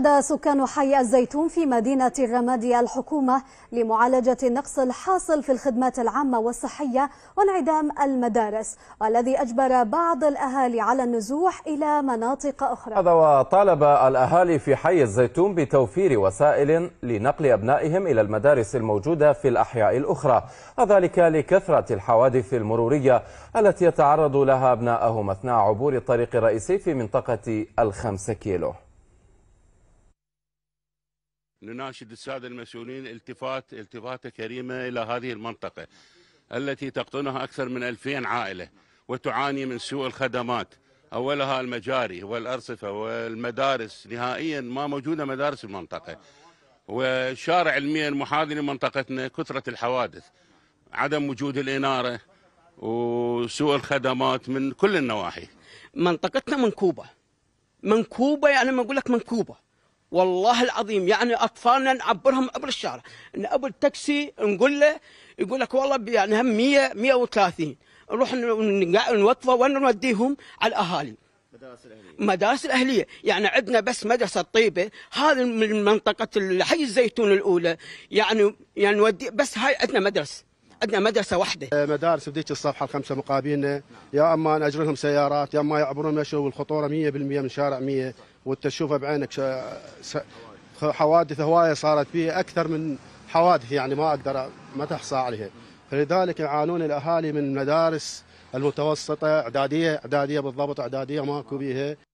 عاد سكان حي الزيتون في مدينة الرمادي الحكومة لمعالجة النقص الحاصل في الخدمات العامة والصحية وانعدام المدارس والذي أجبر بعض الأهالي على النزوح إلى مناطق أخرى هذا وطالب الأهالي في حي الزيتون بتوفير وسائل لنقل أبنائهم إلى المدارس الموجودة في الأحياء الأخرى وذلك لكثرة الحوادث المرورية التي يتعرض لها أبنائهم أثناء عبور الطريق الرئيسي في منطقة الخمسة كيلو نناشد الساده المسؤولين التفات التفاته كريمه الى هذه المنطقه التي تقطنها اكثر من 2000 عائله وتعاني من سوء الخدمات اولها المجاري والارصفه والمدارس نهائيا ما موجوده مدارس المنطقه وشارع المين محاذي لمنطقتنا كثره الحوادث عدم وجود الاناره وسوء الخدمات من كل النواحي منطقتنا منكوبه منكوبه يعني ما اقول لك منكوبه والله العظيم يعني اطفالنا نعبرهم عبر الشارع نقبل التاكسي نقول له يقول لك والله يعني هم 100 130 نروح نوطفه وين نوديهم على الاهالي مدارس الاهليه مدارس الاهليه يعني عندنا بس مدرسه طيبه هذه من منطقه حي الزيتون الاولى يعني يعني نودي بس هاي عندنا مدرسه عندنا مدرسه واحده آه، مدارس بديت الصفحه الخمسه مقابلنا يا اما ناجر لهم سيارات يا اما يعبرون مشوا والخطوره 100% من شارع 100 وانت تشوفها بعينك حوادث هوايه صارت فيه اكثر من حوادث يعني ما اقدر ما تحصى عليها فلذلك يعانون الاهالي من مدارس المتوسطه اعداديه اعداديه بالضبط اعداديه ماكو بيها